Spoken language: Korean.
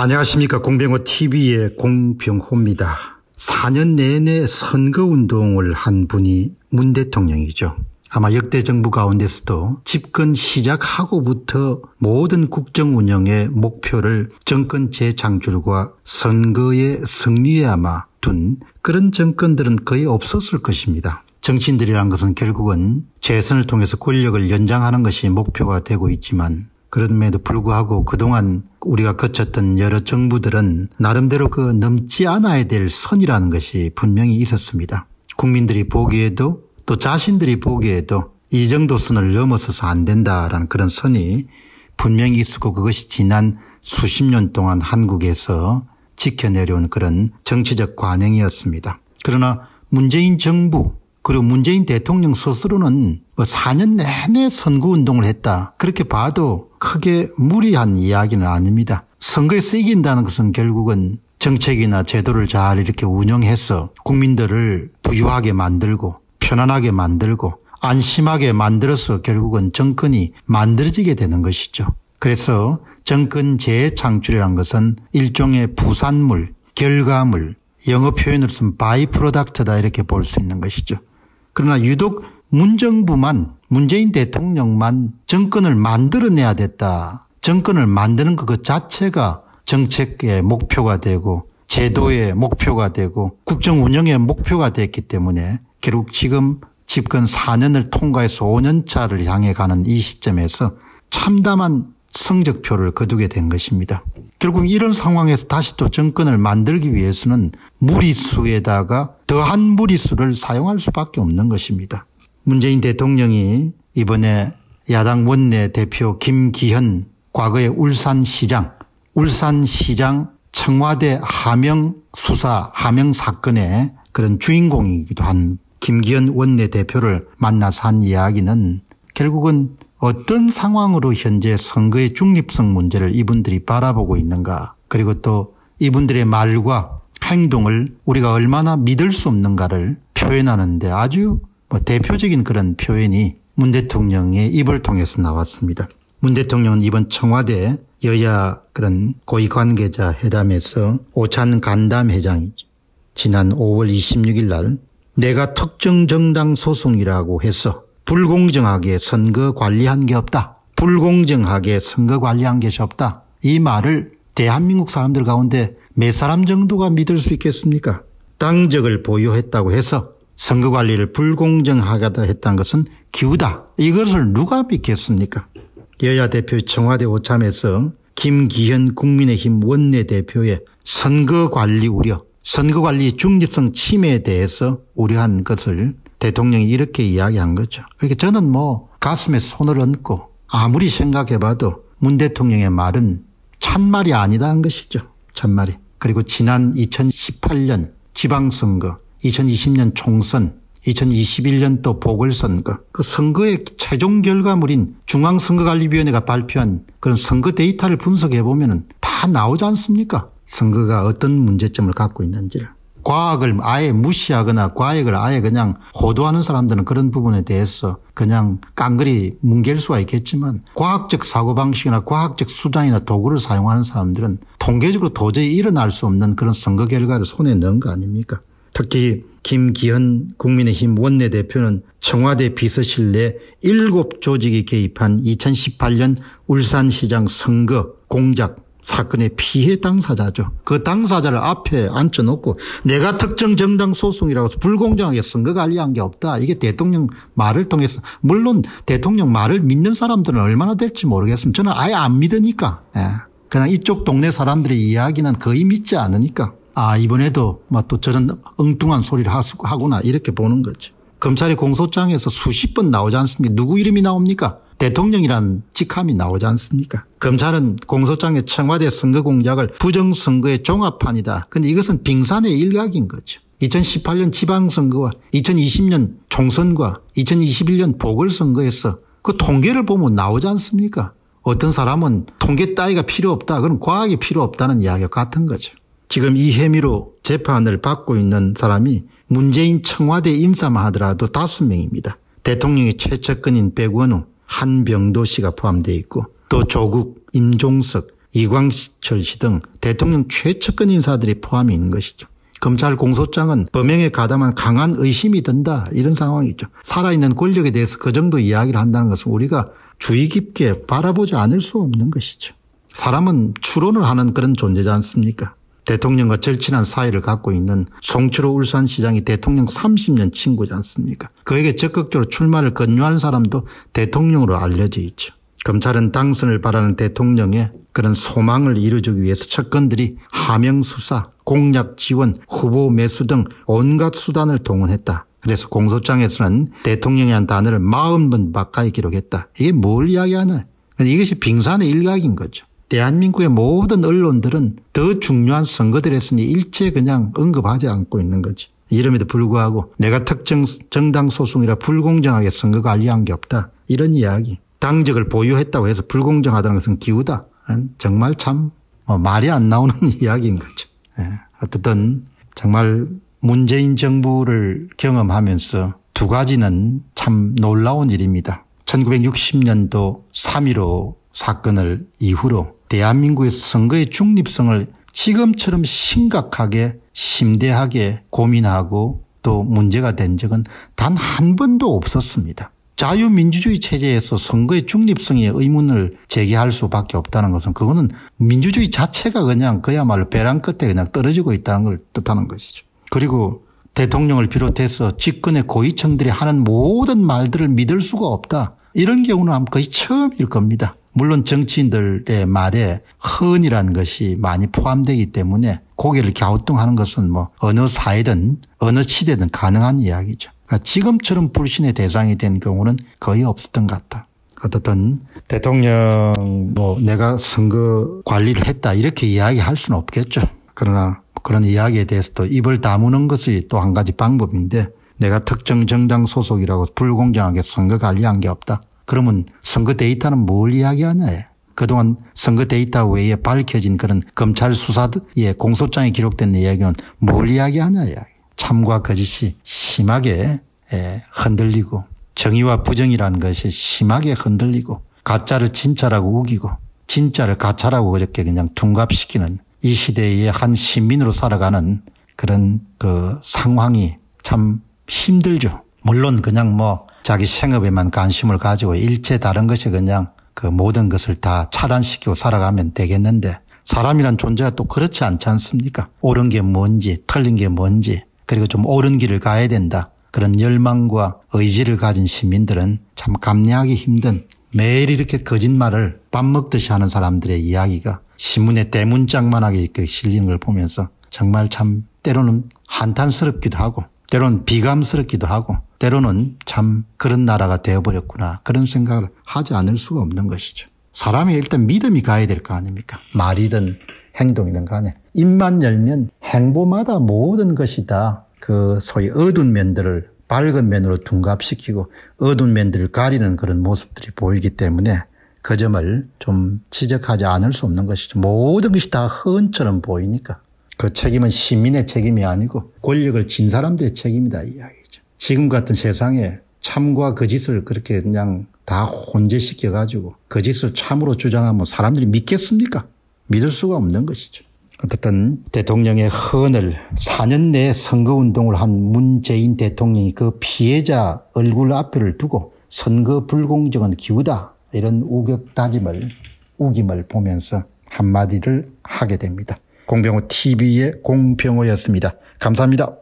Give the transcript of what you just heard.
안녕하십니까. 공병호 TV의 공병호입니다. 4년 내내 선거운동을 한 분이 문 대통령이죠. 아마 역대 정부 가운데서도 집권 시작하고부터 모든 국정 운영의 목표를 정권 재창출과 선거의 승리에 아마 둔 그런 정권들은 거의 없었을 것입니다. 정신들이란 것은 결국은 재선을 통해서 권력을 연장하는 것이 목표가 되고 있지만 그럼에도 불구하고 그동안 우리가 거쳤던 여러 정부들은 나름대로 그 넘지 않아야 될 선이라는 것이 분명히 있었습니다. 국민들이 보기에도 또 자신들이 보기에도 이 정도 선을 넘어서서 안 된다라는 그런 선이 분명히 있었고 그것이 지난 수십 년 동안 한국에서 지켜내려온 그런 정치적 관행이었습니다. 그러나 문재인 정부 그리고 문재인 대통령 스스로는 뭐 4년 내내 선거운동을 했다. 그렇게 봐도 크게 무리한 이야기는 아닙니다. 선거에서 이긴다는 것은 결국은 정책이나 제도를 잘 이렇게 운영해서 국민들을 부유하게 만들고 편안하게 만들고 안심하게 만들어서 결국은 정권이 만들어지게 되는 것이죠. 그래서 정권 재창출이란 것은 일종의 부산물, 결과물, 영어 표현으로 쓰면 바이 프로덕트다 이렇게 볼 수 있는 것이죠. 그러나 유독 문정부만 문재인 대통령만 정권을 만들어내야 됐다. 정권을 만드는 그 자체가 정책의 목표가 되고 제도의 목표가 되고 국정 운영의 목표가 됐기 때문에 결국 지금 집권 4년을 통과해서 5년차를 향해 가는 이 시점에서 참담한 성적표를 거두게 된 것입니다. 결국 이런 상황에서 다시 또 정권을 만들기 위해서는 무리수에다가 더한 무리수를 사용할 수밖에 없는 것입니다. 문재인 대통령이 이번에 야당 원내 대표 김기현 과거의 울산시장, 울산시장 청와대 하명 수사, 하명 사건의 그런 주인공이기도 한 김기현 원내 대표를 만나서 한 이야기는 결국은 어떤 상황으로 현재 선거의 중립성 문제를 이분들이 바라보고 있는가 그리고 또 이분들의 말과 행동을 우리가 얼마나 믿을 수 없는가를 표현하는데 아주 뭐 대표적인 그런 표현이 문 대통령의 입을 통해서 나왔습니다. 문 대통령은 이번 청와대 여야 그런 고위 관계자 회담에서 오찬 간담 회장이죠. 지난 5월 26일 날 내가 특정 정당 소송이라고 해서 불공정하게 선거 관리한 게 없다. 불공정하게 선거 관리한 것이 없다. 이 말을 대한민국 사람들 가운데 몇 사람 정도가 믿을 수 있겠습니까? 당적을 보유했다고 해서 선거 관리를 불공정하게 했다는 것은 기우다. 이것을 누가 믿겠습니까? 여야 대표 청와대 오참에서 김기현 국민의힘 원내대표의 선거 관리 우려, 선거 관리 중립성 침해에 대해서 우려한 것을 대통령이 이렇게 이야기한 거죠. 그러니까 저는 뭐 가슴에 손을 얹고 아무리 생각해봐도 문 대통령의 말은 찬말이 아니다는 것이죠. 찬말이. 그리고 지난 2018년 지방선거, 2020년 총선, 2021년 또 보궐선거, 그 선거의 최종 결과물인 중앙선거관리위원회가 발표한 그런 선거 데이터를 분석해 보면 다 나오지 않습니까? 선거가 어떤 문제점을 갖고 있는지를. 과학을 아예 무시하거나 과학을 아예 그냥 호도하는 사람들은 그런 부분에 대해서 그냥 깡그리 뭉갤 수가 있겠지만 과학적 사고방식이나 과학적 수단이나 도구를 사용하는 사람들은 통계적으로 도저히 일어날 수 없는 그런 선거 결과를 손에 넣은 거 아닙니까? 특히 김기현 국민의힘 원내대표는 청와대 비서실 내 7조직이 개입한 2018년 울산시장 선거 공작 사건의 피해 당사자죠. 그 당사자를 앞에 앉혀놓고 내가 특정 정당 소송이라고 해서 불공정하게 선거 관리한 게 없다. 이게 대통령 말을 통해서 물론 대통령 말을 믿는 사람들은 얼마나 될지 모르겠습니다. 저는 아예 안 믿으니까. 예. 그냥 이쪽 동네 사람들의 이야기는 거의 믿지 않으니까 아 이번에도 막또 뭐 저런 엉뚱한 소리를 하구나 이렇게 보는 거죠. 검찰의 공소장에서 수십 번 나오지 않습니까? 누구 이름이 나옵니까? 대통령이란 직함이 나오지 않습니까 검찰은 공소장의 청와대 선거 공작을 부정선거의 종합판이다. 근데 이것은 빙산의 일각인 거죠. 2018년 지방선거와 2020년 총선과 2021년 보궐선거에서 그 통계를 보면 나오지 않습니까 어떤 사람은 통계 따위가 필요 없다. 그럼 과학이 필요 없다는 이야기와 같은 거죠. 지금 이 혐의로 재판을 받고 있는 사람이 문재인 청와대 인사만 하더라도 다섯 명입니다. 대통령의 최측근인 백원우, 한병도 씨가 포함되어 있고 또 조국, 임종석, 이광철 씨 등 대통령 최측근 인사들이 포함이 있는 것이죠. 검찰 공소장은 범행에 가담한 강한 의심이 든다 이런 상황이죠. 살아있는 권력에 대해서 그 정도 이야기를 한다는 것은 우리가 주의 깊게 바라보지 않을 수 없는 것이죠. 사람은 추론을 하는 그런 존재지 않습니까? 대통령과 절친한 사이를 갖고 있는 송철호 울산시장이 대통령 30년 친구지 않습니까 그에게 적극적으로 출마를 권유한 사람도 대통령으로 알려져 있죠. 검찰은 당선을 바라는 대통령의 그런 소망을 이루기 어주 위해서 측근들이 하명 수사, 공약 지원, 후보 매수 등 온갖 수단을 동원했다. 그래서 공소장에서는 대통령이 한 단어를 마0번 가까이 기록했다. 이게 뭘 이야기하나? 이것이 빙산의 일각인 거죠. 대한민국의 모든 언론들은 더 중요한 선거들에으니 일체 그냥 언급하지 않고 있는 거지. 이름에도 불구하고 내가 특정 정당 소송이라 불공정하게 선거 관리한 게 없다. 이런 이야기. 당적을 보유했다고 해서 불공정하다는 것은 기우다. 정말 참 어, 말이 안 나오는 이야기인 거죠. 예. 어쨌든 정말 문재인 정부를 경험하면서 두 가지는 참 놀라운 일입니다. 1960년도 3.15 사건을 이후로 대한민국의 선거의 중립성을 지금처럼 심각하게 심대하게 고민하고 또 문제가 된 적은 단 한 번도 없었습니다. 자유민주주의 체제에서 선거의 중립성의 의문을 제기할 수밖에 없다는 것은 그거는 민주주의 자체가 그냥 그야말로 배랑 끝에 그냥 떨어지고 있다는 걸 뜻하는 것이죠. 그리고 대통령을 비롯해서 직권의 고위층들이 하는 모든 말들을 믿을 수가 없다. 이런 경우는 거의 처음일 겁니다. 물론 정치인들의 말에 흔이라는 것이 많이 포함되기 때문에 고개를 갸우뚱하는 것은 뭐 어느 사회든 어느 시대든 가능한 이야기죠. 그러니까 지금처럼 불신의 대상이 된 경우는 거의 없었던 것 같다. 어떻든 대통령 뭐 내가 선거 관리를 했다 이렇게 이야기할 수는 없겠죠. 그러나 그런 이야기에 대해서 또 입을 다무는 것이 또 한 가지 방법인데 내가 특정 정당 소속이라고 불공정하게 선거 관리한 게 없다. 그러면 선거 데이터는 뭘 이야기하냐. 그동안 선거 데이터 외에 밝혀진 그런 검찰 수사의 공소장에 기록된 이야기는 뭘 이야기하냐. 참과 거짓이 심하게 예, 흔들리고 정의와 부정이라는 것이 심하게 흔들리고 가짜를 진짜라고 우기고 진짜를 가짜라고 그렇게 그냥 둔갑시키는 이 시대의 한 시민으로 살아가는 그런 그 상황이 참 힘들죠. 물론 그냥 뭐 자기 생업에만 관심을 가지고 일체 다른 것이 그냥 그 모든 것을 다 차단시키고 살아가면 되겠는데 사람이란 존재가 또 그렇지 않지 않습니까? 옳은 게 뭔지 틀린 게 뭔지 그리고 좀 옳은 길을 가야 된다. 그런 열망과 의지를 가진 시민들은 참 감내하기 힘든 매일 이렇게 거짓말을 밥 먹듯이 하는 사람들의 이야기가 신문에 대문짝만하게 이렇 실리는 걸 보면서 정말 참 때로는 한탄스럽기도 하고 때로는 비감스럽기도 하고 때로는 참 그런 나라가 되어버렸구나. 그런 생각을 하지 않을 수가 없는 것이죠. 사람이 일단 믿음이 가야 될 거 아닙니까? 말이든 행동이든 간에. 입만 열면 행보마다 모든 것이 다그 소위 어두운 면들을 밝은 면으로 둔갑시키고 어두운 면들을 가리는 그런 모습들이 보이기 때문에 그 점을 좀 지적하지 않을 수 없는 것이죠. 모든 것이 다 허언처럼 보이니까. 그 책임은 시민의 책임이 아니고 권력을 진 사람들의 책임이다 이야기. 지금 같은 세상에 참과 거짓을 그 그렇게 그냥 다 혼재시켜 가지고 거짓을 그 참으로 주장하면 사람들이 믿겠습니까? 믿을 수가 없는 것이죠. 어쨌든 대통령의 헌을 4년 내에 선거운동을 한 문재인 대통령이 그 피해자 얼굴 앞을 두고 선거 불공정은 기우다 이런 우격 다짐을 우김을 보면서 한마디를 하게 됩니다. 공병호 TV의 공병호였습니다. 감사합니다.